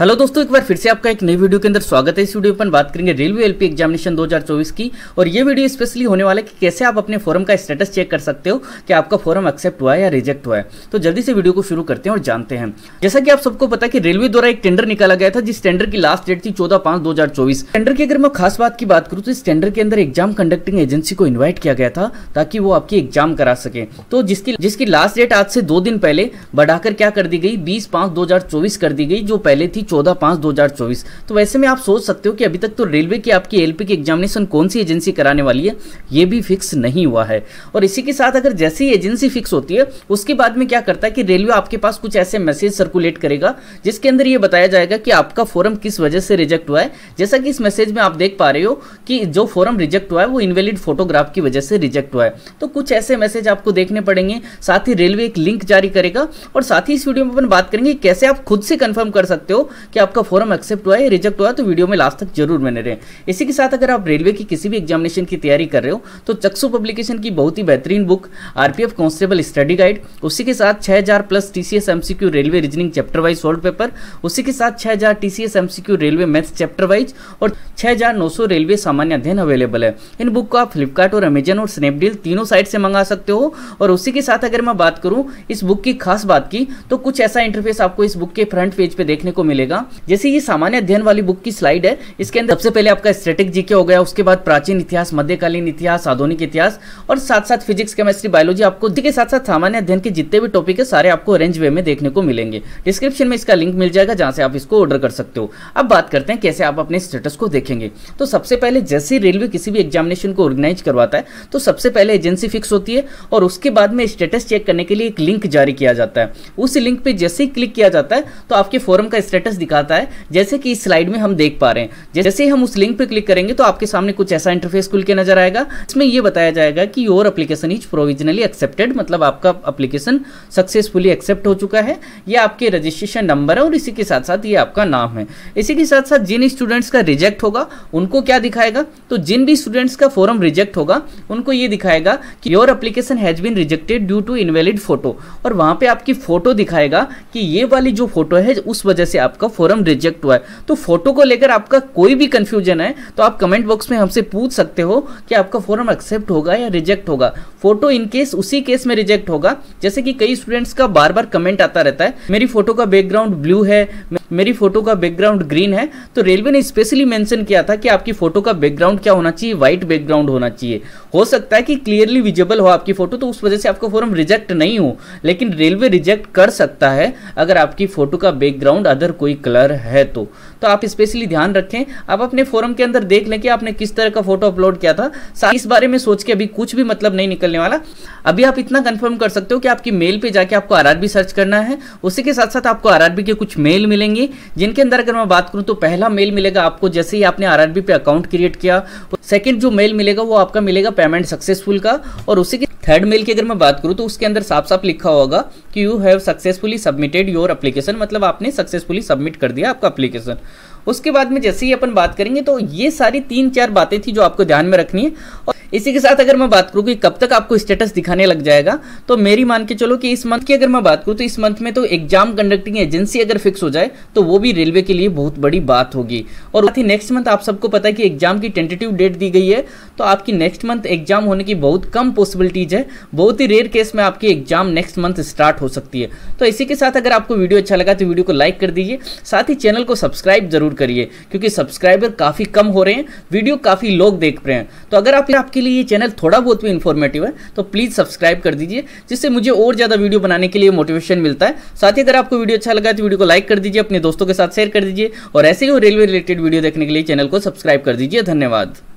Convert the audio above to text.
hello दोस्तों एक बार फिर से आपका एक नई वीडियो के अंदर स्वागत है इस वीडियो पर बात करेंगे रेलवे एलपी एग्जामिनेशन 2024 की और ये वीडियो स्पेशली होने वाला है कि कैसे आप अपने फॉर्म का स्टेटस चेक कर सकते हो कि आपका फॉर्म एक्सेप्ट हुआ है या रिजेक्ट हुआ है तो जल्दी से वीडियो को शुरू करते हैं और जानते हैं जैसा कि आप सबको पता कि रेलवे द्वारा एक टेंडर निकाला गया था जिस टेंडर की लास्ट डेट थी चौदह पांच दो टेंडर की अगर मैं खास बात की बात करूँ तो इस टेंडर के अंदर एग्जाम कंडक्टिंग एजेंसी को इन्वाइट किया गया था ताकि वो आपकी एग्जाम करा सके तो जिसकी जिसकी लास्ट डेट आज से दो दिन पहले बढ़ाकर क्या कर दी गई बीस पांच दो कर दी गई जो पहले थी चौदह पाँच दो हज़ार चौबीस तो वैसे में आप सोच सकते हो कि अभी तक तो रेलवे की आपकी एल की एग्जामिनेशन कौन सी एजेंसी कराने वाली है ये भी फिक्स नहीं हुआ है और इसी के साथ अगर जैसे ही एजेंसी फिक्स होती है उसके बाद में क्या करता है कि रेलवे आपके पास कुछ ऐसे मैसेज सर्कुलेट करेगा जिसके अंदर ये बताया जाएगा कि आपका फॉरम किस वजह से रिजेक्ट हुआ है जैसा कि इस मैसेज में आप देख पा रहे हो कि जो फॉरम रिजेक्ट हुआ है वो इनवेलिड फोटोग्राफ की वजह से रिजेक्ट हुआ है तो कुछ ऐसे मैसेज आपको देखने पड़ेंगे साथ ही रेलवे एक लिंक जारी करेगा और साथ ही इस वीडियो में अपन बात करेंगे कैसे आप खुद से कंफर्म कर सकते हो कि आपका फॉर्म एक्सेप्ट हुआ है रिजेक्ट हुआ है तो वीडियो में लास्ट तक जरूर बने रहें इसी के साथ अगर आप रेलवे की किसी भी एग्जामिनेशन की तैयारी कर रहे हो तो चक्सू पब्लिकेशन की बहुत ही बेहतरीन book RPF constable study guide उसी के साथ 6000 plus TCS MCQ railway reasoning chapter wise solved paper उसी के साथ 6000 TCS MCQ railway maths chapter wise और 6900 रेलवे सामान्य अध्ययन अवेलेबल है इन बुक को आप फ्लिपकार्ट और अमेजन और स्नैपडील तीनों साइट से मंगा सकते हो और उसी के साथ अगर मैं बात करूं इस बुक की खास बात की तो कुछ ऐसा इंटरफेस आपको इस बुक के फ्रंट पेज पे देखने को मिलेगा लगेगा जैसे ये सामान्य अध्ययन वाली बुक की स्लाइड है इसके अंदर सबसे पहले आपका स्ट्रेटिक जीके हो गया उसके बाद प्राचीन इतिहास मध्यकालीन इतिहास आधुनिक इतिहास और साथ साथ फिजिक्स केमिस्ट्री बायोलॉजी आपको के साथ साथ सामान्य अध्ययन के जितने भी टॉपिक है सारे आपको अरेंज वे में देखने को मिलेंगे डिस्क्रिप्शन में इसका लिंक मिल जाएगा जहां से आप इसको ऑर्डर कर सकते हो अब बात करते हैं कैसे आप अपने स्टेटस को देखेंगे तो सबसे पहले जैसे रेलवे किसी भी एग्जामिनेशन को ऑर्गेनाइज करवाता है तो सबसे पहले एजेंसी फिक्स होती है और उसके बाद में स्टेटस चेक करने के लिए एक लिंक जारी किया जाता है उस लिंक पे जैसे ही क्लिक किया जाता है तो आपके फोरम का स्टेटस इंटरफेस दिखाता है जैसे कि इस स्लाइड में हम देख पा रहे हैं जैसे ही हम उस लिंक पर क्लिक करेंगे तो आपके सामने कुछ ऐसा इंटरफेस खुल के नजर आएगा इसमें यह बताया जाएगा कि your application is provisionally accepted मतलब आपका अप्लीकेशन सक्सेसफुली एक्सेप्ट हो चुका है यह आपके रजिस्ट्रेशन नंबर है और इसी के साथ साथ ये आपका नाम है इसी के साथ साथ जिन स्टूडेंट्स का रिजेक्ट होगा उनको क्या दिखाएगा तो जिन भी स्टूडेंट्स का फॉरम रिजेक्ट होगा उनको ये दिखाएगा कि your application has been rejected due to invalid photo और वहां पे आपकी फोटो दिखाएगा कि ये वाली जो फोटो है उस वजह से आपका आपका फॉरम रिजेक्ट हुआ है तो फोटो को लेकर आपका कोई भी कंफ्यूजन है तो आप कमेंट बॉक्स में हमसे पूछ सकते हो कि आपका फॉरम एक्सेप्ट होगा या रिजेक्ट होगा फोटो इन केस उसी केस में रिजेक्ट होगा जैसे कि कई स्टूडेंट्स का बार बार कमेंट आता रहता है मेरी फोटो का बैकग्राउंड ब्लू है मेरी फोटो का बैकग्राउंड ग्रीन है तो रेलवे ने स्पेशली मेंशन किया था कि आपकी फोटो का बैकग्राउंड क्या होना चाहिए व्हाइट बैकग्राउंड होना चाहिए हो सकता है कि क्लियरली विजिबल हो आपकी फोटो तो उस वजह से आपका फॉरम रिजेक्ट नहीं हो लेकिन रेलवे रिजेक्ट कर सकता है अगर आपकी फोटो का बैकग्राउंड अदर कोई कोई कलर है तो तो आप स्पेशली ध्यान रखें आप अपने फोरम के अंदर देख लें कि आपने किस तरह का फोटो अपलोड किया था इस बारे में सोच के अभी कुछ भी मतलब नहीं निकलने वाला अभी आप इतना कंफर्म कर सकते हो कि आपकी मेल पे जाके आपको आर सर्च करना है उसी के साथ साथ आपको आर के कुछ मेल मिलेंगे जिनके अंदर अगर मैं बात करूँ तो पहला मेल मिलेगा आपको जैसे ही आपने आर पे अकाउंट क्रिएट किया सेकेंड जो मेल मिलेगा वो आपका मिलेगा पेमेंट सक्सेसफुल का और उसी के थर्ड मेल की अगर मैं बात करूँ तो उसके अंदर साफ साफ लिखा होगा कि you have successfully submitted your application मतलब आपने सक्सेसफुली सबमिट कर दिया आपका अप्लीकेशन उसके बाद में जैसे ही अपन बात करेंगे तो ये सारी तीन चार बातें थी जो आपको ध्यान में रखनी है और इसी के साथ अगर मैं बात करूँ कि कब तक आपको स्टेटस दिखाने लग जाएगा तो मेरी मान के चलो कि इस मंथ की अगर मैं बात करूँ तो इस मंथ में तो एग्जाम कंडक्टिंग एजेंसी अगर फिक्स हो जाए तो वो भी रेलवे के लिए बहुत बड़ी बात होगी और साथ ही नेक्स्ट मंथ आप सबको पता है कि एग्जाम की टेंटेटिव डेट दी गई है तो आपकी नेक्स्ट मंथ एग्जाम होने की बहुत कम पॉसिबिलिटीज है बहुत ही रेयर केस में आपकी एग्जाम नेक्स्ट मंथ स्टार्ट हो सकती है तो इसी के साथ अगर आपको वीडियो अच्छा लगा तो वीडियो को लाइक कर दीजिए साथ ही चैनल को सब्सक्राइब जरूर करिए क्योंकि सब्सक्राइबर काफ़ी कम हो रहे हैं वीडियो काफ़ी लोग देख रहे हैं तो अगर आप आपके लिए ये चैनल थोड़ा बहुत भी इन्फॉर्मेटिव है तो प्लीज़ सब्सक्राइब कर दीजिए जिससे मुझे और ज़्यादा वीडियो बनाने के लिए मोटिवेशन मिलता है साथ ही अगर आपको वीडियो अच्छा लगा तो वीडियो को लाइक कर दीजिए अपने दोस्तों के साथ शेयर कर दीजिए और ऐसे ही रेलवे रिलेटेड वीडियो देखने के लिए चैनल को सब्सक्राइब कर दीजिए धन्यवाद